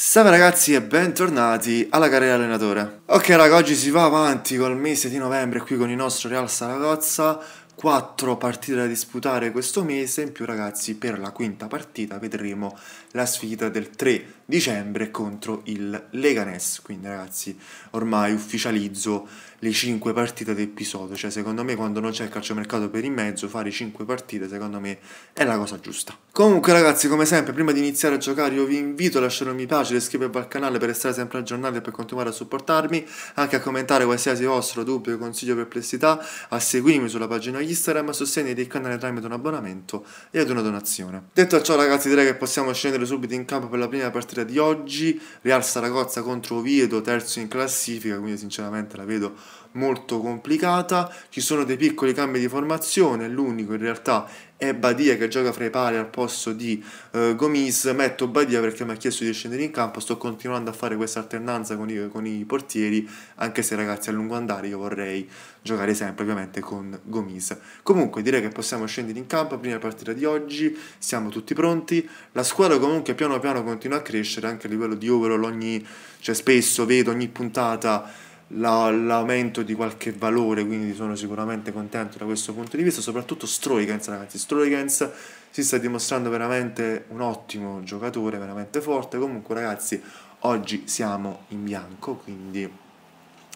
Salve ragazzi e bentornati alla carriera allenatore. Ok raga, oggi si va avanti col mese di novembre qui con il nostro Real Saragozza. 4 partite da disputare questo mese, in più ragazzi per la quinta partita vedremo la sfida del 3 dicembre contro il Leganes. Quindi ragazzi, ormai ufficializzo le 5 partite d'episodio, cioè secondo me quando non c'è il calciomercato per in mezzo fare 5 partite secondo me è la cosa giusta. Comunque ragazzi, come sempre, prima di iniziare a giocare io vi invito a lasciare un mi piace, iscrivervi al canale per restare sempre aggiornati e per continuare a supportarmi, anche a commentare qualsiasi vostro dubbio, consiglio o perplessità, a seguirmi sulla pagina Instagram, a sostenere il canale tramite un abbonamento e ad una donazione. Detto ciò ragazzi, direi che possiamo scendere mettere subito in campo per la prima partita di oggi. Real Saragozza contro Oviedo, terzo in classifica, quindi sinceramente la vedo molto complicata, ci sono dei piccoli cambi di formazione, l'unico in realtà è Badia che gioca fra i pali al posto di eh, Gomis, metto Badia perché mi ha chiesto di scendere in campo, sto continuando a fare questa alternanza con i, con i portieri, anche se ragazzi a lungo andare io vorrei giocare sempre ovviamente con Gomis. Comunque direi che possiamo scendere in campo, prima partita di oggi, siamo tutti pronti, la squadra comunque piano piano continua a crescere anche a livello di overall, ogni, cioè spesso vedo ogni puntata l'aumento di qualche valore, quindi sono sicuramente contento da questo punto di vista, soprattutto Stroikens ragazzi, Stroikens si sta dimostrando veramente un ottimo giocatore, veramente forte, comunque ragazzi oggi siamo in bianco, quindi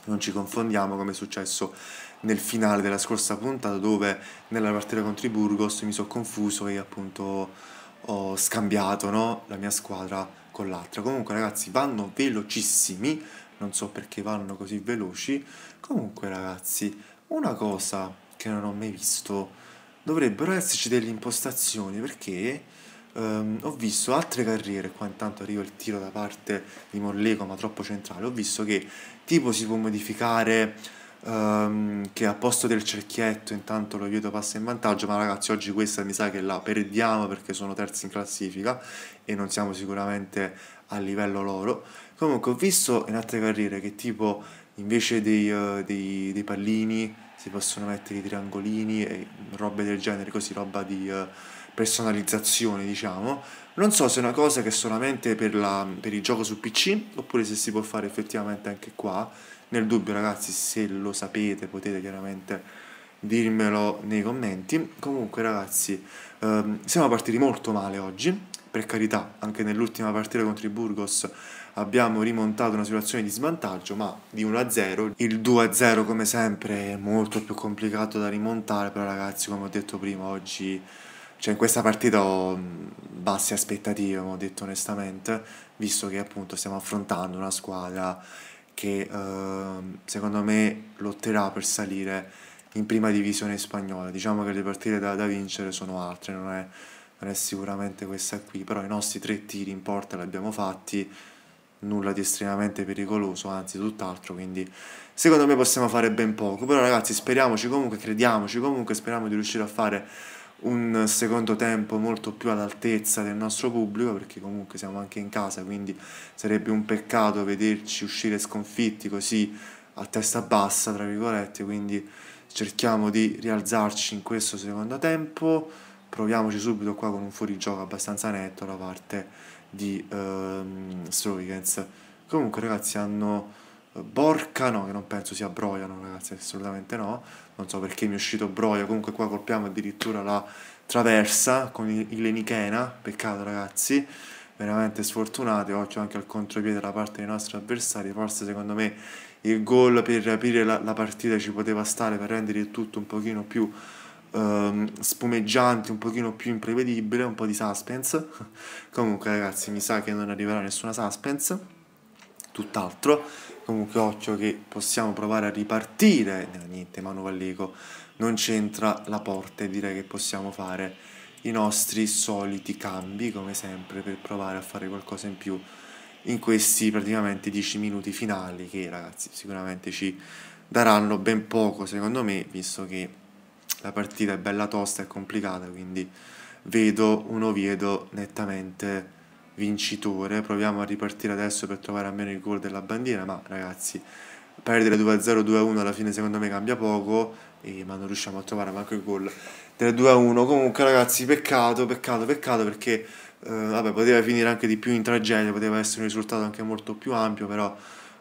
non ci confondiamo come è successo nel finale della scorsa puntata dove nella partita contro i Burgos mi sono confuso e appunto ho scambiato no? la mia squadra con l'altra. Comunque, ragazzi, vanno velocissimi non so perché vanno così veloci. Comunque ragazzi, una cosa che non ho mai visto, dovrebbero esserci delle impostazioni perché ehm, ho visto altre carriere, qua intanto arriva il tiro da parte di Mollego ma troppo centrale, ho visto che tipo si può modificare ehm, che a posto del cerchietto intanto lo aiuto passa in vantaggio, ma ragazzi oggi questa mi sa che la perdiamo perché sono terzi in classifica e non siamo sicuramente a livello loro Comunque ho visto in altre carriere che tipo invece dei, uh, dei, dei pallini si possono mettere i triangolini e robe del genere, così roba di uh, personalizzazione diciamo. Non so se è una cosa che è solamente per, la, per il gioco su PC oppure se si può fare effettivamente anche qua. Nel dubbio ragazzi se lo sapete potete chiaramente dirmelo nei commenti. Comunque ragazzi, ehm, siamo partiti molto male oggi per carità, anche nell'ultima partita contro i Burgos abbiamo rimontato una situazione di svantaggio, ma di 1-0. Il 2-0 come sempre è molto più complicato da rimontare, però ragazzi come ho detto prima oggi cioè in questa partita ho mm, basse aspettative, come ho detto onestamente, visto che appunto stiamo affrontando una squadra che eh, secondo me lotterà per salire in prima divisione spagnola. Diciamo che le partite da, da vincere sono altre, non è non è sicuramente questa qui, però i nostri tre tiri in porta li abbiamo fatti, nulla di estremamente pericoloso, anzi tutt'altro, quindi secondo me possiamo fare ben poco, però ragazzi speriamoci comunque, crediamoci comunque, speriamo di riuscire a fare un secondo tempo molto più all'altezza del nostro pubblico perché comunque siamo anche in casa quindi sarebbe un peccato vederci uscire sconfitti così a testa bassa tra virgolette quindi cerchiamo di rialzarci in questo secondo tempo proviamoci subito qua con un fuorigioco abbastanza netto da parte di ehm, Stroikens. Comunque ragazzi hanno eh, Borca, no, che non penso sia Broia, no ragazzi, assolutamente no, non so perché mi è uscito Broia, comunque qua colpiamo addirittura la traversa con il Lenichena, peccato ragazzi, veramente sfortunati, oggi anche al contropiede da parte dei nostri avversari, forse secondo me il gol per aprire la, la partita ci poteva stare per rendere il tutto un pochino più ehm, spumeggiante, un pochino più imprevedibile, un po' di suspense. Comunque ragazzi, mi sa che non arriverà nessuna suspense, tutt'altro. Comunque occhio che possiamo provare a ripartire. No, niente, Manu Valleco non c'entra la porta e direi che possiamo fare i nostri soliti cambi, come sempre, per provare a fare qualcosa in più in questi praticamente 10 minuti finali che ragazzi sicuramente ci daranno ben poco secondo me visto che la partita è bella tosta e complicata, quindi vedo un Oviedo nettamente vincitore. Proviamo a ripartire adesso per trovare almeno il gol della bandiera, ma ragazzi, perdere 2-0, 2-1 alla fine secondo me cambia poco, e, ma non riusciamo a trovare manco il gol del 2-1. Comunque ragazzi, peccato, peccato, peccato perché eh, vabbè, poteva finire anche di più in tragedia, poteva essere un risultato anche molto più ampio, però...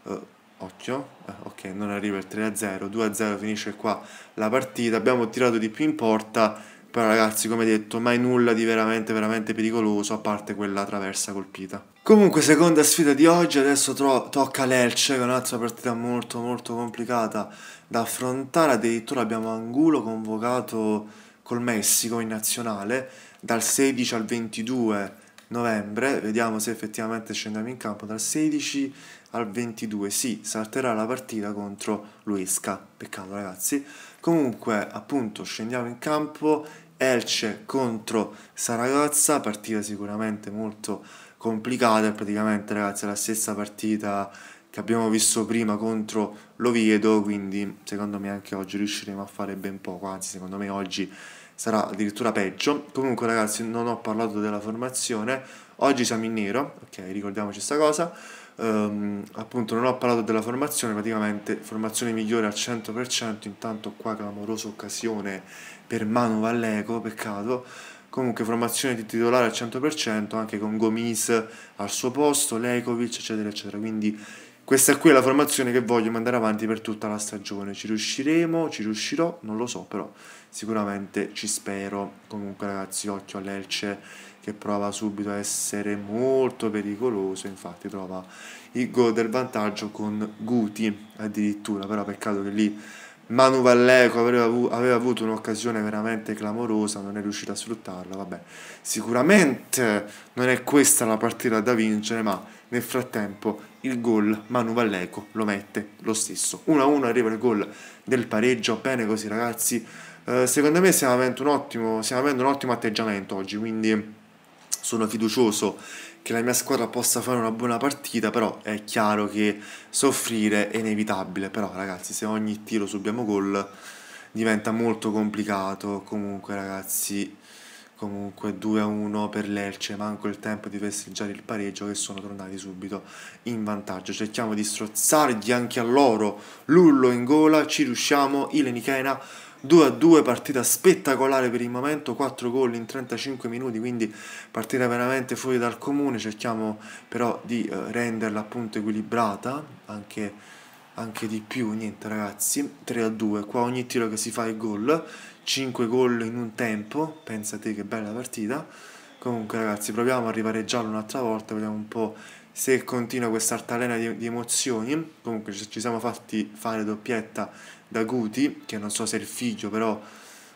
Eh, occhio, eh, ok non arriva il 3-0, 2-0 finisce qua la partita, abbiamo tirato di più in porta, però ragazzi come detto mai nulla di veramente veramente pericoloso a parte quella traversa colpita. Comunque seconda sfida di oggi, adesso tocca l'Elce che è un'altra partita molto molto complicata da affrontare, addirittura abbiamo Angulo convocato col Messico in nazionale dal 16 al 22 novembre, vediamo se effettivamente scendiamo in campo dal 16 al 22 sì, salterà la partita contro Luisca, peccato ragazzi. Comunque appunto scendiamo in campo, Elce contro Saragozza, partita sicuramente molto complicata, praticamente ragazzi è la stessa partita che abbiamo visto prima contro l'Oviedo, quindi secondo me anche oggi riusciremo a fare ben poco, anzi secondo me oggi sarà addirittura peggio. Comunque ragazzi non ho parlato della formazione, oggi siamo in nero, ok ricordiamoci questa cosa, ehm, appunto non ho parlato della formazione, praticamente formazione migliore al 100%, intanto qua clamorosa occasione per Manu Valleco, peccato, comunque formazione di titolare al 100%, anche con Gomis al suo posto, Lekovic, eccetera, eccetera, quindi questa qui è la formazione che voglio mandare avanti per tutta la stagione. Ci riusciremo, ci riuscirò, non lo so, però sicuramente ci spero. Comunque ragazzi, occhio all'Elce che prova subito a essere molto pericoloso, infatti trova il gol del vantaggio con Guti addirittura, però peccato che lì Manu Valleco aveva, aveva avuto un'occasione veramente clamorosa, non è riuscito a sfruttarla, vabbè, sicuramente non è questa la partita da vincere, ma nel frattempo il gol Manu Valleco lo mette lo stesso. 1-1 arriva il gol del pareggio, bene così ragazzi, eh, secondo me stiamo avendo, un ottimo, stiamo avendo un ottimo atteggiamento oggi, quindi sono fiducioso che la mia squadra possa fare una buona partita, però è chiaro che soffrire è inevitabile, però ragazzi se ogni tiro subiamo gol diventa molto complicato, comunque ragazzi comunque 2-1 per l'Elce, manco il tempo di festeggiare il pareggio che sono tornati subito in vantaggio, cerchiamo di strozzargli anche a loro, Lullo in gola, ci riusciamo, Ilenichena 2-2, a partita spettacolare per il momento, 4 gol in 35 minuti, quindi partita veramente fuori dal comune, cerchiamo però di eh, renderla appunto equilibrata, anche, anche di più, niente ragazzi, 3-2, a qua ogni tiro che si fa è gol, 5 gol in un tempo, pensate che bella partita, comunque ragazzi proviamo a ripareggiarlo un'altra volta, vediamo un po' se continua questa altalena di, di, emozioni, comunque ci siamo fatti fare doppietta da Guti, che non so se è il figlio, però,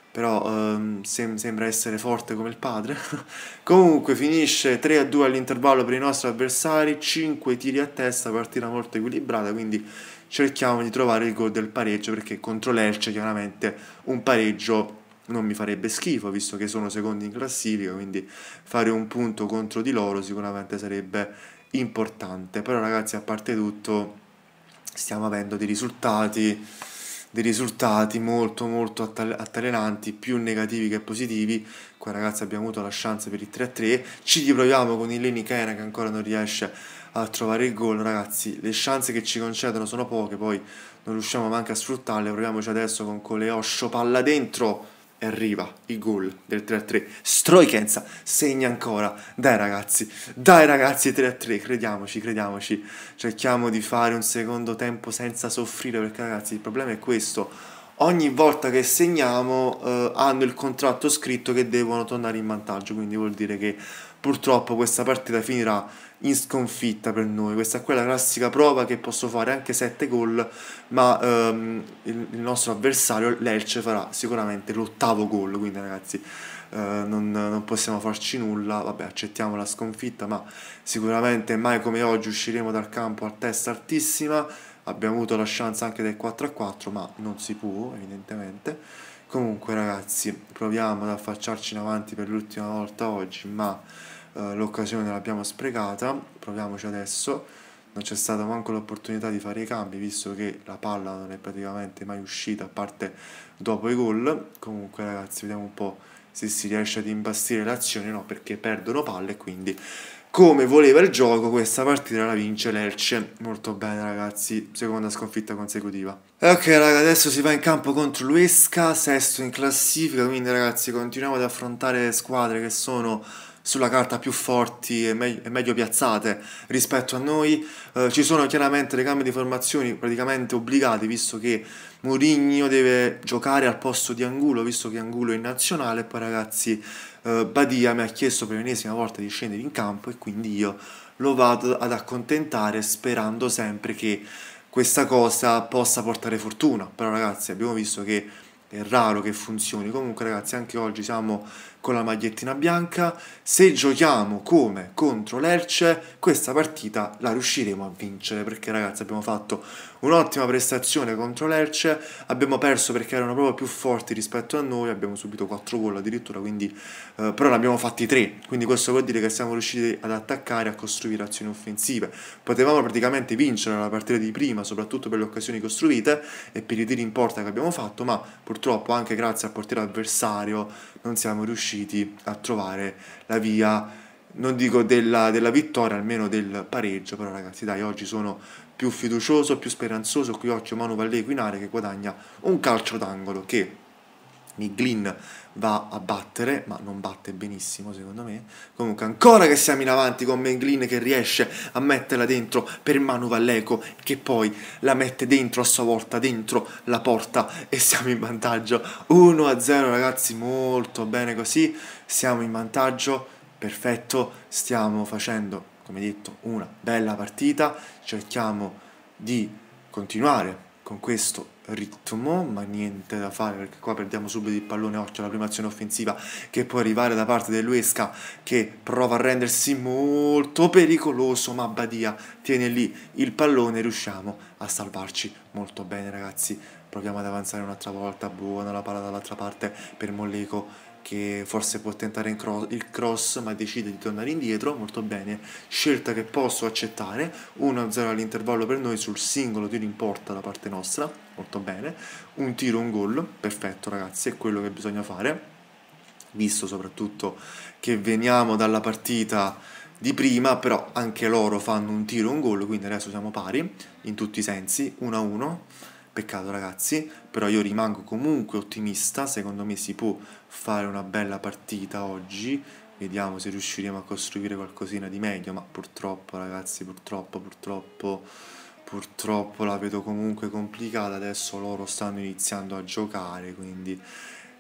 però ehm, sem sembra essere forte come il padre. Comunque finisce 3-2 all'intervallo per i nostri avversari, 5 tiri a testa, partita molto equilibrata, quindi cerchiamo di trovare il gol del pareggio, perché contro l'Elce chiaramente un pareggio non mi farebbe schifo visto che sono secondi in classifica, quindi fare un punto contro di loro sicuramente sarebbe importante. Però ragazzi, a parte tutto, stiamo avendo dei risultati dei risultati molto molto attal- attalenanti, più negativi che positivi. Qua ragazzi abbiamo avuto la chance per il 3-3, ci riproviamo con il Leni Kena che ancora non riesce a trovare il gol, ragazzi le chance che ci concedono sono poche, poi non riusciamo neanche a sfruttarle, proviamoci adesso con Coleoscio, palla dentro, e arriva il gol del 3-3. Stroikenza segna ancora. Dai ragazzi, dai ragazzi 3-3, crediamoci, crediamoci. Cerchiamo di fare un secondo tempo senza soffrire perché ragazzi il problema è questo. Ogni volta che segniamo eh, hanno il contratto scritto che devono tornare in vantaggio, quindi vuol dire che purtroppo questa partita finirà in sconfitta per noi. Questa qua è la classica prova che posso fare anche 7 gol, ma ehm, il, il, nostro avversario, l'Elce, farà sicuramente l'ottavo gol, quindi ragazzi eh, non, non, possiamo farci nulla, vabbè accettiamo la sconfitta, ma sicuramente mai come oggi usciremo dal campo a testa altissima, abbiamo avuto la chance anche del 4 a 4, ma non si può evidentemente. Comunque ragazzi, proviamo ad affacciarci in avanti per l'ultima volta oggi, ma eh, l'occasione l'abbiamo sprecata, proviamoci adesso, non c'è stata manco l'opportunità di fare i cambi visto che la palla non è praticamente mai uscita a parte dopo i gol, comunque ragazzi vediamo un po' se si riesce ad imbastire l'azione no perché perdono palle e quindi come voleva il gioco questa partita la vince l'Elce molto bene ragazzi seconda sconfitta consecutiva ok ragazzi, adesso si va in campo contro l'Uesca sesto in classifica quindi ragazzi continuiamo ad affrontare squadre che sono sulla carta più forti e, me- e meglio piazzate rispetto a noi. Eh, ci sono chiaramente ricambi di formazioni praticamente obbligati, visto che Mourinho deve giocare al posto di Angulo, visto che Angulo è in nazionale. E poi, ragazzi, eh, Badia mi ha chiesto per l'ennesima volta di scendere in campo e quindi io lo vado ad accontentare sperando sempre che questa cosa possa portare fortuna. Però, ragazzi, abbiamo visto che è raro che funzioni. Comunque, ragazzi, anche oggi siamo con la magliettina bianca, se giochiamo come contro l'Erce, questa partita la riusciremo a vincere, perché ragazzi abbiamo fatto un'ottima prestazione contro l'Erce, abbiamo perso perché erano proprio più forti rispetto a noi, abbiamo subito 4 gol addirittura, quindi, eh, però ne abbiamo fatti 3, quindi questo vuol dire che siamo riusciti ad attaccare, a costruire azioni offensive, potevamo praticamente vincere la partita di prima, soprattutto per le occasioni costruite e per i tiri in porta che abbiamo fatto, ma purtroppo anche grazie al portiere avversario, non siamo riusciti a trovare la via, non dico della, della vittoria, almeno del pareggio, però ragazzi dai, oggi sono più fiducioso, più speranzoso, qui oggi Manu Valle Quinare che guadagna un calcio d'angolo che Miglin va a battere, ma non batte benissimo secondo me. Comunque ancora che siamo in avanti con Miglin che riesce a metterla dentro per Manu Valleco che poi la mette dentro a sua volta dentro la porta e siamo in vantaggio 1-0 ragazzi, molto bene così. Siamo in vantaggio, perfetto, stiamo facendo, come detto, una bella partita, cerchiamo di continuare con questo ritmo, ma niente da fare perché qua perdiamo subito il pallone, occhio alla prima azione offensiva che può arrivare da parte dell'Uesca che prova a rendersi molto pericoloso, ma Badia tiene lì il pallone, riusciamo a salvarci molto bene ragazzi, proviamo ad avanzare un'altra volta, buona la palla dall'altra parte per Molleco che forse può tentare il cross ma decide di tornare indietro, molto bene, scelta che posso accettare, 1-0 all'intervallo per noi sul singolo tiro in porta da parte nostra, molto bene, un tiro, un gol, perfetto ragazzi, è quello che bisogna fare, visto soprattutto che veniamo dalla partita di prima, però anche loro fanno un tiro, un gol, quindi adesso siamo pari in tutti i sensi, 1-1 Peccato ragazzi, però io rimango comunque ottimista, secondo me si può fare una bella partita oggi, vediamo se riusciremo a costruire qualcosina di meglio, ma purtroppo ragazzi, purtroppo, purtroppo, purtroppo la vedo comunque complicata, adesso loro stanno iniziando a giocare, quindi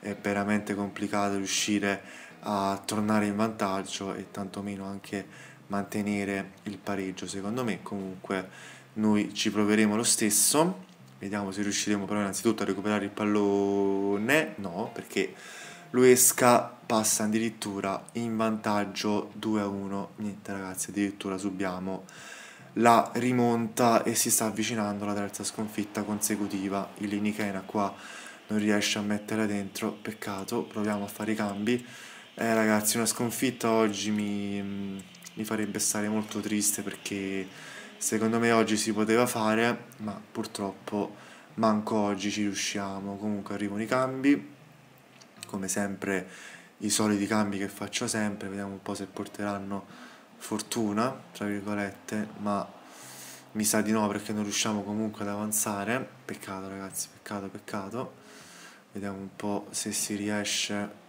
è veramente complicato riuscire a tornare in vantaggio e tantomeno anche mantenere il pareggio, secondo me comunque noi ci proveremo lo stesso Vediamo se riusciremo però innanzitutto a recuperare il pallone. No, perché Luesca passa addirittura in vantaggio 2 a 1. Niente ragazzi, addirittura subiamo la rimonta e si sta avvicinando alla terza sconfitta consecutiva. Il Linichena qua non riesce a mettere dentro, peccato, proviamo a fare i cambi. Eh ragazzi, una sconfitta oggi mi, mi farebbe stare molto triste perché secondo me oggi si poteva fare, ma purtroppo manco oggi ci riusciamo. Comunque arrivano i cambi, come sempre i soliti cambi che faccio sempre, vediamo un po' se porteranno fortuna, tra virgolette, ma mi sa di no perché non riusciamo comunque ad avanzare. Peccato ragazzi, peccato, peccato. Vediamo un po' se si riesce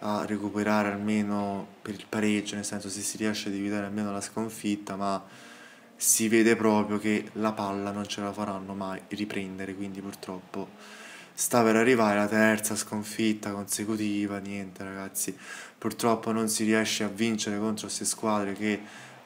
a recuperare almeno per il pareggio, nel senso se si riesce ad evitare almeno la sconfitta, ma si vede proprio che la palla non ce la faranno mai riprendere, quindi purtroppo sta per arrivare la terza sconfitta consecutiva, niente ragazzi, purtroppo non si riesce a vincere contro queste squadre che eh,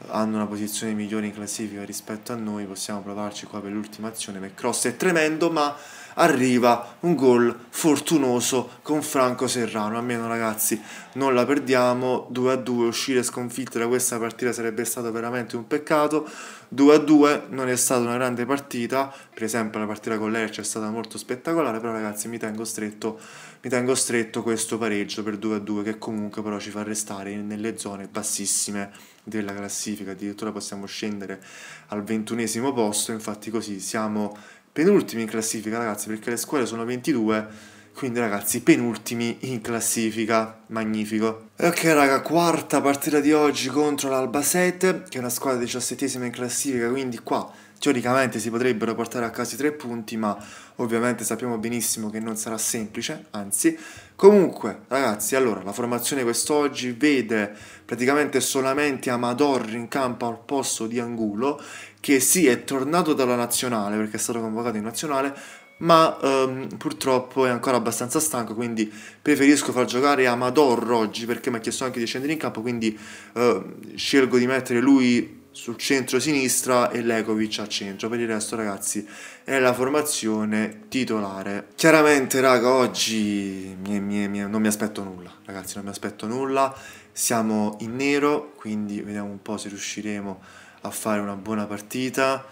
hanno una posizione migliore in classifica rispetto a noi, possiamo provarci qua per l'ultima azione, Cross è tremendo ma arriva un gol fortunoso con Franco Serrano. Almeno ragazzi non la perdiamo, 2 a 2, uscire sconfitto da questa partita sarebbe stato veramente un peccato. 2 a 2 non è stata una grande partita, per esempio la partita con l'Erce è stata molto spettacolare, però ragazzi mi tengo stretto, mi tengo stretto questo pareggio per 2-2 a 2, che comunque però ci fa restare nelle zone bassissime della classifica, addirittura possiamo scendere al ventunesimo posto, infatti così siamo penultimi in classifica, ragazzi, perché le squadre sono 22. Quindi ragazzi, penultimi in classifica, magnifico. E ok raga, quarta partita di oggi contro l'Albacete, che è una squadra diciassettesima in classifica, quindi qua teoricamente si potrebbero portare a casa i tre punti, ma ovviamente sappiamo benissimo che non sarà semplice, anzi. Comunque, ragazzi, allora, la formazione quest'oggi vede praticamente solamente Amador in campo al posto di Angulo che sì è tornato dalla nazionale perché è stato convocato in nazionale, ma um, purtroppo è ancora abbastanza stanco, quindi preferisco far giocare Amador oggi perché mi ha chiesto anche di scendere in campo, quindi uh, scelgo di mettere lui sul centro-sinistra e Lekovic a centro. Per il resto, ragazzi, è la formazione titolare. Chiaramente, raga, oggi mie, mie, mie, non mi aspetto nulla, ragazzi, non mi aspetto nulla. Siamo in nero, quindi vediamo un po' se riusciremo a a fare una buona partita.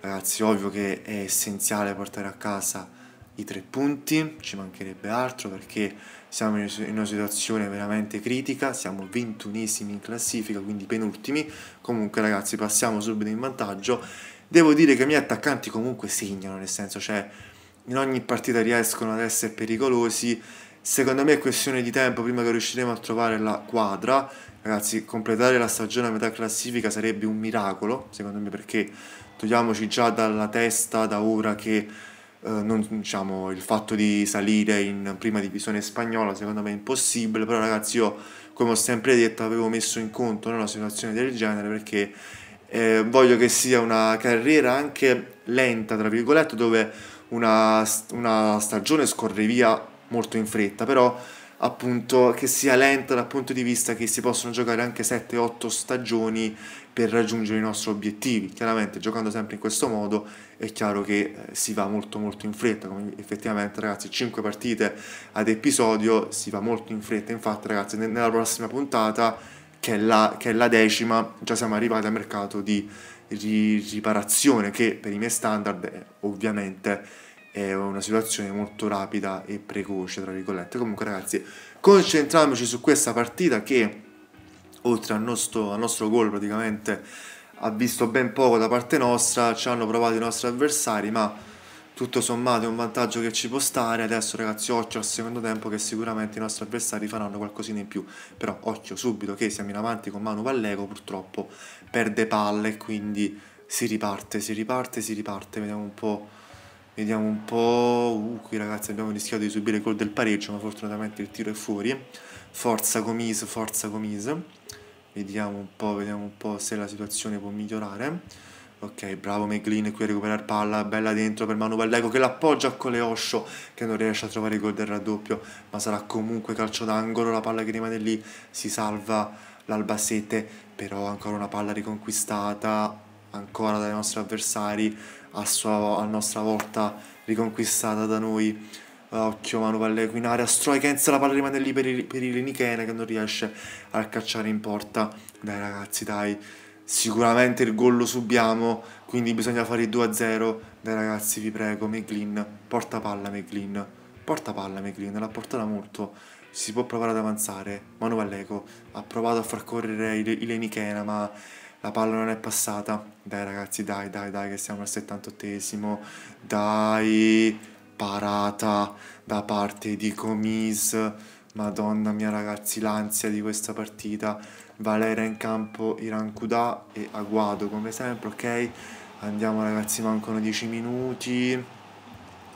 Ragazzi, ovvio che è essenziale portare a casa i tre punti, ci mancherebbe altro perché siamo in una situazione veramente critica, siamo ventunesimi in classifica, quindi penultimi. Comunque ragazzi, passiamo subito in vantaggio. Devo dire che i miei attaccanti comunque segnano, nel senso, cioè in ogni partita riescono ad essere pericolosi. Secondo me è questione di tempo prima che riusciremo a trovare la quadra Ragazzi, completare la stagione a metà classifica sarebbe un miracolo, secondo me, perché togliamoci già dalla testa da ora che eh, non, diciamo, il fatto di salire in prima divisione spagnola secondo me è impossibile, però ragazzi io come ho sempre detto avevo messo in conto una situazione del genere perché eh, voglio che sia una carriera anche lenta, tra virgolette, dove una, una stagione scorre via molto in fretta, però appunto che sia lenta dal punto di vista che si possono giocare anche 7-8 stagioni per raggiungere i nostri obiettivi. Chiaramente giocando sempre in questo modo è chiaro che eh, si va molto molto in fretta, come effettivamente ragazzi 5 partite ad episodio si va molto in fretta, infatti ragazzi nella prossima puntata che è la, che è la decima già siamo arrivati al mercato di riparazione che per i miei standard è ovviamente è una situazione molto rapida e precoce, tra virgolette. Comunque ragazzi, concentriamoci su questa partita che, oltre al nostro, al nostro gol praticamente, ha visto ben poco da parte nostra, ci hanno provato i nostri avversari, ma tutto sommato è un vantaggio che ci può stare. Adesso ragazzi occhio al secondo tempo che sicuramente i nostri avversari faranno qualcosina in più. Però occhio subito che siamo in avanti con Manu Valleco purtroppo perde palle quindi si riparte, si riparte, si riparte. Vediamo un po' Vediamo un po'. Uh, qui ragazzi abbiamo rischiato di subire il gol del pareggio, ma fortunatamente il tiro è fuori. Forza Comis, forza Comis. Vediamo un po', vediamo un po' se la situazione può migliorare. Ok, bravo McLean qui a recuperare palla, bella dentro per Manu Valleco che l'appoggia con le Osho che non riesce a trovare il gol del raddoppio, ma sarà comunque calcio d'angolo, la palla che rimane lì si salva l'Albacete, però ancora una palla riconquistata ancora dai nostri avversari, a, sua, a nostra volta riconquistata da noi. Eh, occhio Manu Palleco in area, Stroikens la palla rimane lì per il, per il Nichene che non riesce a cacciare in porta. Dai ragazzi, dai, sicuramente il gol lo subiamo, quindi bisogna fare il 2-0. Dai ragazzi, vi prego, McLean, porta palla McLean, porta palla McLean, l'ha portata molto. Si può provare ad avanzare. Manu Palleco ha provato a far correre il, il Nichena, ma la palla non è passata. Dai ragazzi, dai, dai, dai, che siamo al 78esimo. Dai, parata da parte di Comis. Madonna mia ragazzi, l'ansia di questa partita. Valera in campo, Iran Kudà e Aguado come sempre, ok? Andiamo ragazzi, mancano 10 minuti.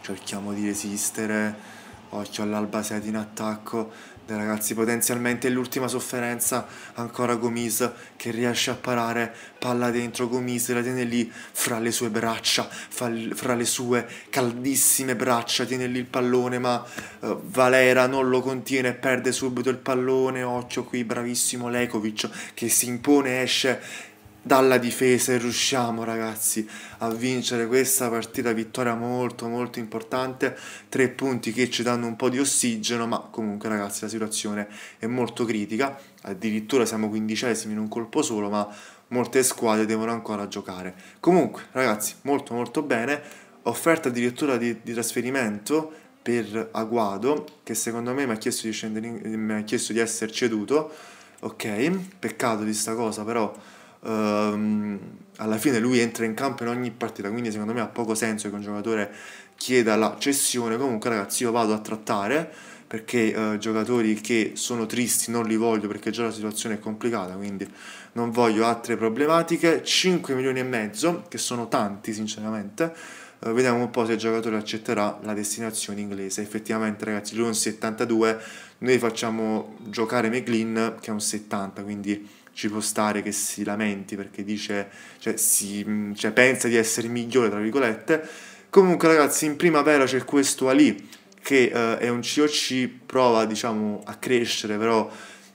Cerchiamo di resistere. Occhio all'Albasete in attacco Beh, ragazzi, potenzialmente l'ultima sofferenza ancora Gomis che riesce a parare palla dentro Gomis, la tiene lì fra le sue braccia, fra le sue caldissime braccia, tiene lì il pallone, ma uh, Valera non lo contiene, perde subito il pallone, occhio qui, bravissimo Lekovic che si impone, esce dalla difesa e riusciamo ragazzi a vincere questa partita vittoria molto molto importante tre punti che ci danno un po' di ossigeno ma comunque ragazzi la situazione è molto critica addirittura siamo quindicesimi in un colpo solo ma molte squadre devono ancora giocare comunque ragazzi molto molto bene offerta addirittura di, di trasferimento per Aguado che secondo me mi ha chiesto di, scendere in, mi ha chiesto di essere ceduto ok peccato di sta cosa però ehm, alla fine lui entra in campo in ogni partita, quindi secondo me ha poco senso che un giocatore chieda la cessione, comunque ragazzi io vado a trattare perché eh, giocatori che sono tristi non li voglio perché già la situazione è complicata, quindi non voglio altre problematiche, 5 milioni e mezzo, che sono tanti sinceramente, eh, vediamo un po' se il giocatore accetterà la destinazione inglese, effettivamente ragazzi lui è un 72, noi facciamo giocare McLean che è un 70, quindi ci può stare che si lamenti perché dice, cioè, si, mm, cioè, pensa di essere migliore, tra virgolette. Comunque ragazzi, in primavera c'è questo Ali che eh, è un COC, prova diciamo a crescere, però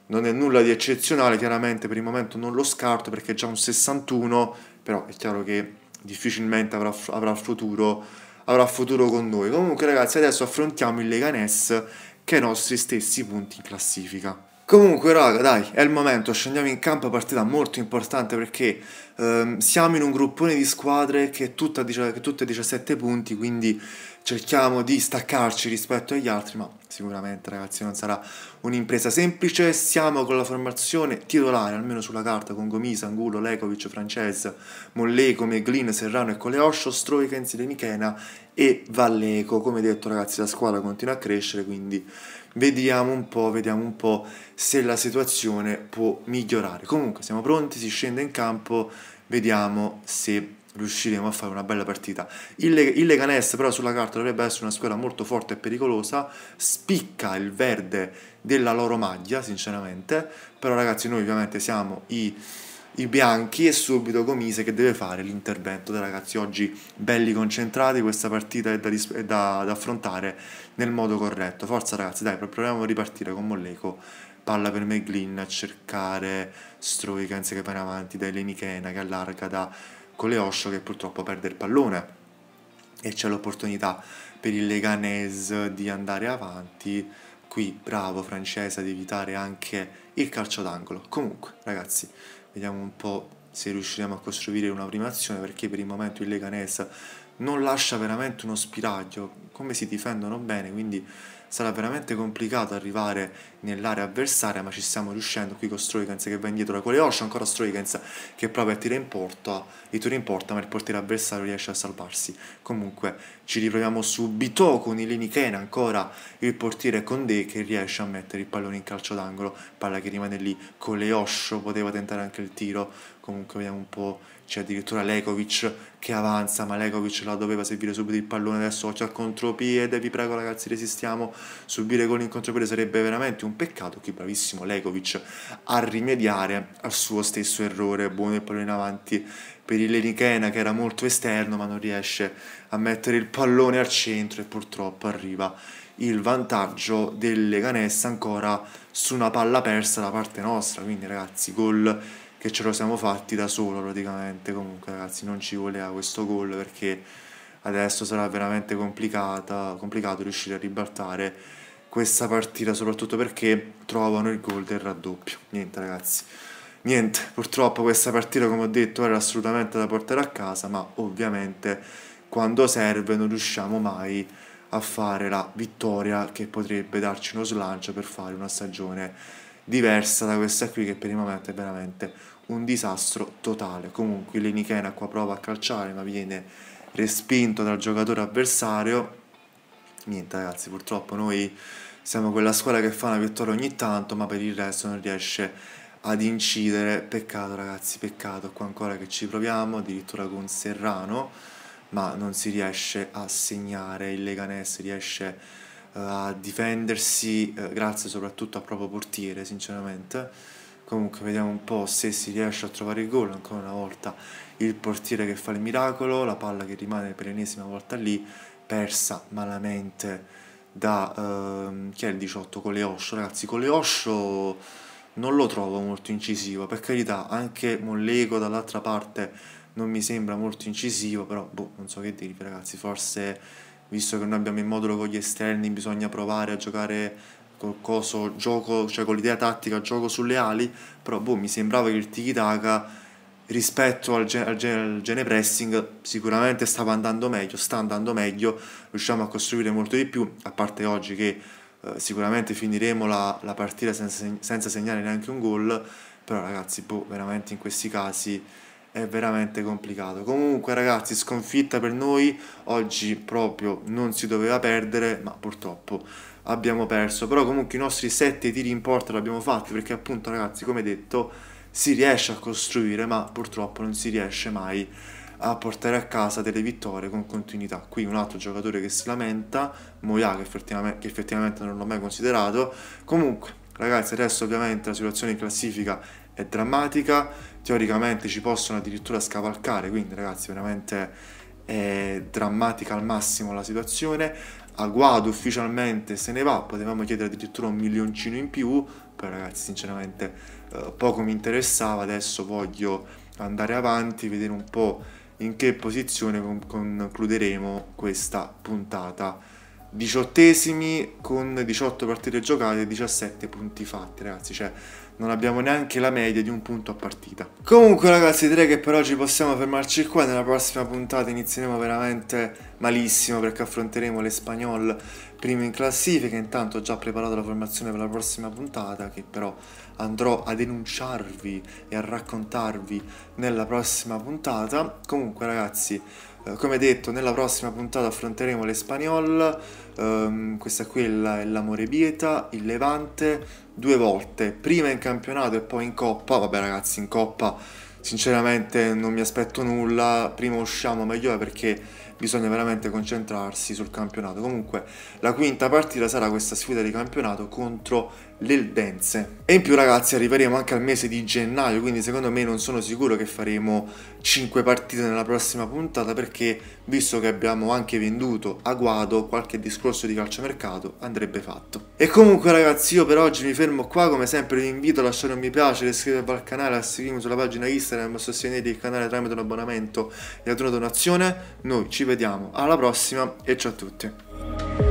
non è nulla di eccezionale, chiaramente per il momento non lo scarto perché è già un 61, però è chiaro che difficilmente avrà, avrà, futuro, avrà futuro con noi. Comunque ragazzi adesso affrontiamo il Leganes che è i nostri stessi punti in classifica. Comunque raga dai, è il momento, scendiamo in campo, partita molto importante perché ehm, siamo in un gruppone di squadre che, tutta, che tutte 17 punti, quindi cerchiamo di staccarci rispetto agli altri, ma sicuramente ragazzi non sarà un'impresa semplice, siamo con la formazione titolare, almeno sulla carta, con Gomisa, Angulo, Lekovic, Francese, Mollei, Meglin, Serrano e Coleoscio, Stroikens, De Michena e Valleco, come detto ragazzi la squadra continua a crescere, quindi vediamo un po', vediamo un po' se la situazione può migliorare. Comunque siamo pronti, si scende in campo, vediamo se riusciremo a fare una bella partita. Il, Leg il Leganés però sulla carta dovrebbe essere una squadra molto forte e pericolosa, spicca il verde della loro maglia sinceramente, però ragazzi noi ovviamente siamo i, i bianchi e subito Comise che deve fare l'intervento dei ragazzi oggi belli concentrati, questa partita è, da, è da, da, affrontare nel modo corretto. Forza ragazzi dai proviamo a ripartire con Molleco palla per McGlynn a cercare Stroikens che va in avanti, dai Lenichena che allarga da con le Osho che purtroppo perde il pallone e c'è l'opportunità per il Leganese di andare avanti qui bravo Francese ad evitare anche il calcio d'angolo comunque ragazzi vediamo un po' se riusciremo a costruire una prima azione perché per il momento il Leganese non lascia veramente uno spiraglio come si difendono bene quindi sarà veramente complicato arrivare nell'area avversaria, ma ci stiamo riuscendo qui con Stroikens che va indietro da Coleoscio, ancora Stroikens che prova a tirare in porta, e tira in porta, ma il portiere avversario riesce a salvarsi. Comunque ci riproviamo subito con Ilini Kena, ancora il portiere Condé che riesce a mettere il pallone in calcio d'angolo, palla che rimane lì, con Coleoscio poteva tentare anche il tiro, comunque vediamo un po', c'è addirittura Lekovic che avanza, ma Lekovic la doveva servire subito il pallone, adesso c'è il contropiede, vi prego ragazzi resistiamo, subire gol in contropiede sarebbe veramente un peccato, che bravissimo Lekovic a rimediare al suo stesso errore, buono il pallone in avanti per il Lenichena che era molto esterno ma non riesce a mettere il pallone al centro e purtroppo arriva il vantaggio del Leganessa ancora su una palla persa da parte nostra, quindi ragazzi gol che ce lo siamo fatti da solo praticamente. Comunque ragazzi non ci voleva questo gol perché adesso sarà veramente complicato riuscire a ribaltare questa partita, soprattutto perché trovano il gol del raddoppio. Niente ragazzi. Niente, purtroppo questa partita come ho detto era assolutamente da portare a casa, ma ovviamente quando serve non riusciamo mai a fare la vittoria che potrebbe darci uno slancio per fare una stagione diversa da questa qui che per il momento è veramente un disastro totale. Comunque l'Enichena qua prova a calciare ma viene respinto dal giocatore avversario. Niente ragazzi, purtroppo noi siamo quella squadra che fa una vittoria ogni tanto ma per il resto non riesce ad incidere. Peccato ragazzi, peccato qua ancora che ci proviamo, addirittura con Serrano, ma non si riesce a segnare, il Leganese riesce eh, a difendersi eh, grazie soprattutto al proprio portiere, sinceramente comunque vediamo un po' se si riesce a trovare il gol ancora una volta il portiere che fa il miracolo la palla che rimane per l'ennesima volta lì persa malamente da ehm, chi è il 18 con le Osho ragazzi con le Osho non lo trovo molto incisivo per carità anche Mollego dall'altra parte non mi sembra molto incisivo però boh non so che dirvi ragazzi forse visto che noi abbiamo il modulo con gli esterni bisogna provare a giocare col coso gioco, cioè con l'idea tattica gioco sulle ali, però boh, mi sembrava che il tiki-taka rispetto al, gen- al, gen- al gene pressing sicuramente stava andando meglio, sta andando meglio, riusciamo a costruire molto di più, a parte oggi che eh, sicuramente finiremo la, la partita senza, senza, segnare neanche un gol, però ragazzi, boh, veramente in questi casi è veramente complicato. Comunque ragazzi, sconfitta per noi, oggi proprio non si doveva perdere, ma purtroppo abbiamo perso, però comunque i nostri sette tiri in porta li abbiamo fatti perché appunto ragazzi come detto si riesce a costruire ma purtroppo non si riesce mai a portare a casa delle vittorie con continuità. Qui un altro giocatore che si lamenta, Moya che effettivamente, che effettivamente non l'ho mai considerato, comunque ragazzi adesso ovviamente la situazione in classifica è drammatica, teoricamente ci possono addirittura scavalcare, quindi ragazzi veramente è drammatica al massimo la situazione. Aguado ufficialmente se ne va, potevamo chiedere addirittura un milioncino in più, però ragazzi sinceramente eh, poco mi interessava, adesso voglio andare avanti, vedere un po' in che posizione concluderemo questa puntata diciottesimi con 18 partite giocate e 17 punti fatti ragazzi cioè non abbiamo neanche la media di un punto a partita comunque ragazzi direi che per oggi possiamo fermarci qua nella prossima puntata inizieremo veramente malissimo perché affronteremo l'Espagnol primo in classifica intanto ho già preparato la formazione per la prossima puntata che però andrò a denunciarvi e a raccontarvi nella prossima puntata comunque ragazzi eh, come detto, nella prossima puntata affronteremo l'Espagnol, um, ehm, questa qui è, la, è l'Amore Bieta, il Levante, due volte, prima in campionato e poi in Coppa. Vabbè ragazzi, in Coppa sinceramente non mi aspetto nulla, prima usciamo meglio perché bisogna veramente concentrarsi sul campionato. Comunque la quinta partita sarà questa sfida di campionato contro le Eldense. E in più ragazzi arriveremo anche al mese di gennaio, quindi secondo me non sono sicuro che faremo 5 partite nella prossima puntata perché visto che abbiamo anche venduto a guado qualche discorso di calciomercato andrebbe fatto. E comunque ragazzi io per oggi mi fermo qua, come sempre vi invito a lasciare un mi piace, iscrivervi al canale, a seguirmi sulla pagina Instagram, a sostenere il canale tramite un abbonamento e ad una donazione. Noi ci vediamo alla prossima e ciao a tutti.